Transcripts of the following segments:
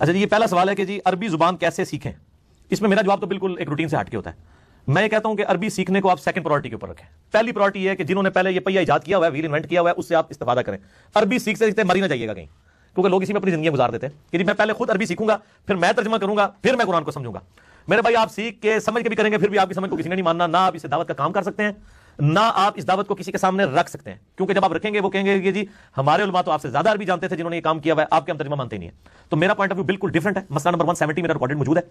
अच्छा जी ये पहला सवाल है कि जी अरबी जुबान कैसे सीखें इसमें मेरा जवाब तो बिल्कुल एक रूटीन से हटके होता है मैं ये कहता हूं कि अरबी सीखने को आप सेकंड प्रायोरिटी के ऊपर रखें पहली प्रायोरिटी है कि जिन्होंने पहले ये पहिया ईजाद किया हुआ है वीर इन्वेंट किया हुआ है उससे आप इस्तेफादा करें अरबी सीखते सीखते मरी ना जाइएगा कहीं क्योंकि लोग इसी में अपनी जिंदगी गुजार देते हैं कि जी मैं पहले खुद अरबी सीखूंगा फिर मैं तर्जमा करूंगा फिर मैं कुरान को समझूंगा मेरे भाई आप सीख के समझ के भी करेंगे फिर भी आपकी समझ को किसी ने नहीं मानना ना आप इसे दावत का काम कर सकते हैं ना आप इस दावत को किसी के सामने रख सकते हैं क्योंकि जब आप रखेंगे वो कहेंगे कि जी हमारे उलमा तो आपसे ज्यादा अरबी जानते थे जिन्होंने ये काम किया हुआ है आपके हम तर्जमा मानते नहीं है तो मेरा पॉइंट ऑफ व्यू बिल्कुल डिफरेंट है मसला नंबर वन सेवेंटी मेरा रिकॉर्डेड मौजूद है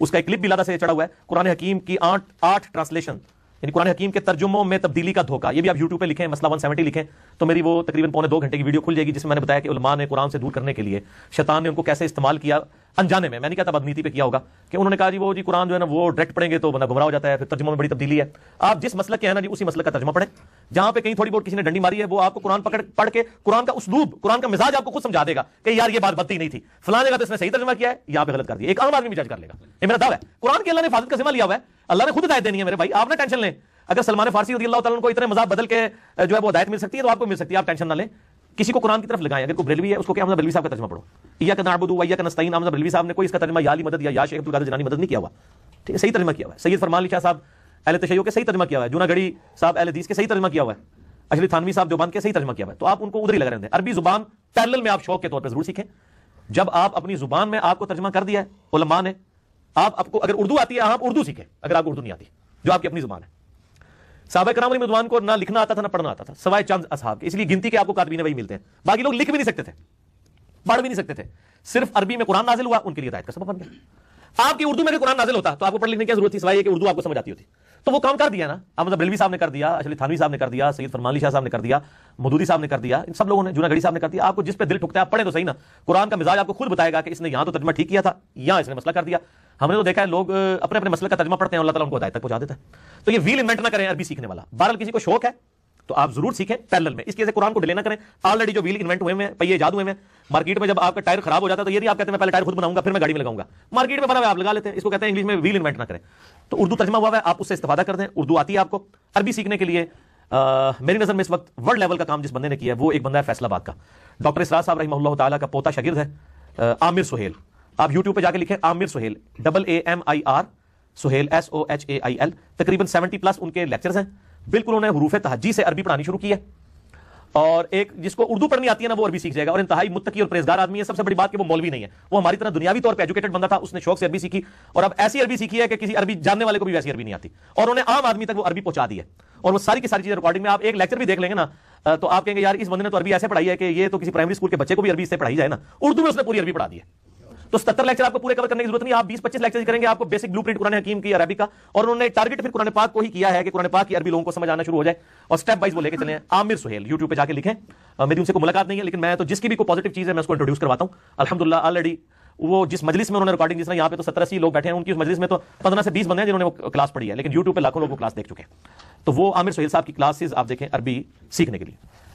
उसका एक क्लिप भी लादा से चढ़ा हुआ है कुरान हकीम की आठ आठ ट्रांसलेशन यानी कुरान हकीम के तर्जुमों में तब्दीली का धोखा ये भी आप यूट्यूब पे लिखें मसला 170 लिखें तो मेरी वो तकरीबन पौने दो घंटे की वीडियो खुल जाएगी जिसमें मैंने बताया कि उलमा ने कुरान से दूर करने के लिए शैतान ने उनको कैसे इस्तेमाल किया अनजाने में मैंने कहा था बदनीति पे किया होगा कि उन्होंने कहा जी वो जी कुरान जो है ना वो डायरेक्ट पढ़ेंगे तो बंदा गुमराह हो जाता है फिर तर्जुमा में बड़ी तब्दीली है आप जिस मसल के है ना जी उसी मसल का तर्जमा पढ़े जहां पे कहीं थोड़ी बहुत किसी ने डंडी मारी है वो आपको कुरान पकड़ पढ़ के कुरान का उसलूब कुरान का मिजाज आपको खुद समझा देगा कि यार ये बात बत्ती नहीं थी फलाने का तो इसने सही तर्जमा किया है यहां पे गलत कर दिया एक आम आदमी भी जज कर लेगा ये मेरा दावा है कुरान के अल्लाह ने फाजत का जिम्मा लिया हुआ है अल्लाह ने खुद हिदायत देनी है मेरे भाई आपने टेंशन लें अगर सलमान फारसी रजी अल्लाह को इतने मजाक बदल के जो है वो हिदायत मिल सकती है तो आपको मिल सकती है आप टेंशन ना लें किसी को कुरान की तरफ लगाएं अगर कोई बरेलवी है उसको क्या हमजा बरेलवी साहब का तर्जमा पढ़ो या का नाबुदू या का नस्तीन आमजा बरेलवी साहब ने कोई इसका तर्जमा याली मदद या शेख अब्दुल कादिर जनानी मदद नहीं किया हुआ ठीक है सही तर्जमा किया हुआ है सैयद फरमान शाह साहब अहल तशैयों के सही तर्जमा किया हुआ है जूनागढ़ी साहब अहल हदीस के सही तर्जमा किया हुआ है अशली थानवी साहब देवबंद के सही तर्जमा किया हुआ है तो आप उनको उधर ही लगा रहे हैं अरबी जुबान पैरल में आप शौक के तौर पर जरूर सीखें जब आप अपनी जुबान में आपको तर्जमा कर दिया है उलमा ने आप आपको अगर उर्दू आती है आप उर्दू सीखें अगर आपको उर्दू नहीं आती जो आपकी अपनी जुबान है साहब कराम मदवान को ना लिखना आता था ना पढ़ना आता था सवाए चंद असहाब के इसलिए गिनती के आपको कातबीने वही मिलते हैं बाकी लोग लिख भी नहीं सकते थे पढ़ भी नहीं सकते थे सिर्फ अरबी में कुरान नाजिल हुआ उनके लिए हिदायत का सबब बन गया आपकी उर्दू में अगर कुरान नाजिल होता तो आपको पढ़ लिखने की जरूरत थी सवाई कि उर्दू आपको समझ आती होती तो वो काम कर दिया ना अब मतलब रेलवी साहब ने कर दिया अशली थानवी साहब ने कर दिया सईद फरमानी शाह साहब ने कर दिया मदूदी साहब ने कर दिया इन सब लोगों ने जूनागढ़ी साहब ने कर दिया आपको जिस पे दिल ठुकता है पढ़े तो सही ना कुरान का मिजाज आपको खुद बताएगा कि इसने यहाँ तो तर्जमा ठीक किया था यहाँ इसने मसला कर दिया हमने तो देखा है लोग अपने अपने मसले का तर्जमा पढ़ते हैं अल्लाह उनको तक पहुंचा देता है तो ये वील इन्वेंट ना करें अरबी सीखने वाला बहरल किसी को शौक है तो आप जरूर सीखें पैरल में इसके कुरान को डिले ना करें ऑलरेडी जो व्हील इन्वेंट हुए हैं पहिए जादू हुए हैं मार्केट में जब आपका टायर खराब हो जाता है तो यदि आप कहते हैं पहले टायर खुद बनाऊंगा फिर मैं गाड़ी में लगाऊंगा मार्केट में बना हुआ आप लगा लेते हैं इसको कहते हैं इंग्लिश में व्हील इन्वेंट ना करें तो उर्दू तर्जमा हुआ है आप उससे इस्तेफा कर दें उर्दू आती है आपको अरबी सीखने के लिए आ, मेरी नजर में इस वक्त वर्ल्ड लेवल का काम जिस बंदे ने किया है वो एक बंदा है फैसलाबाद का डॉक्टर इसराज साहब रही तला का पोता शगिर्द है आमिर सुहेल आप यूट्यूब पर जाकर लिखें Aamir Suhail double A M I R Suhail S O H A I L तकरीबन सेवेंटी प्लस उनके लेक्चर्स हैं बिल्कुल उन्होंने हरूफ तहजी से अरबी पढ़ानी शुरू की है और एक जिसको उर्दू पढ़नी आती है ना वो अरबी सीख जाएगा और इतहाई मुतकी और प्रेजगार आदमी है सबसे बड़ी बात कि वो मौलवी नहीं है वो हमारी तरह दुनियावी तौर पर एजुकेटेड बंदा था उसने शौक से अरबी सीखी और अब ऐसी अरबी सीखी है कि किसी अरबी जानने वाले को भी वैसी अरबी नहीं आती और उन्हें आम आदमी तक वो अरबी पहुंचा दी है और वो सारी की सारी चीजें रिकॉर्डिंग में आप एक लेक्चर भी देख लेंगे ना तो आप कहेंगे यार इस बंदे ने तो अरबी ऐसे पढ़ाई है कि ये तो किसी प्राइमरी स्कूल के बच्चे को भी अरबी से पढ़ाई जाए ना उर्दू में उसने पूरी अरबी पढ़ा दी है तो सत्तर लेक्चर आपको पूरे कवर करने की जरूरत नहीं आप बीस पच्चीस लेक्चर करेंगे आपको बेसिक ब्लू प्रिंट हकीम की अरबी का और उन्होंने टारगेट फिर कुरान पाक को ही किया है कि कुरान पाक की अरबी लोगों को समझ आना शुरू हो जाए और स्टेप वाइज वो लेके चले आमिर सुहेल यूट्यूब पर जाकर लिखें मेरी उनसे को मुलाकात नहीं है लेकिन मैं तो जिसकी भी कोई पॉजिटिव चीज है मैं उसको इंट्रोड्यूस करवाता हूँ अलहमदुल्ला ऑलरेडी वो जिस मजलिस में उन्होंने रिकॉर्डिंग जिसने यहाँ पे तो सत्रह अस्सी लोग बैठे हैं उनकी उस मजलिस में तो पंद्रह से बीस बंदे हैं जिन्होंने वो क्लास पढ़ी है लेकिन यूट्यूब पे लाखों लोग वो क्लास देख चुके हैं तो वो आमिर सोहेल साहब की क्लासेस आप देखें अरबी सीखने के लिए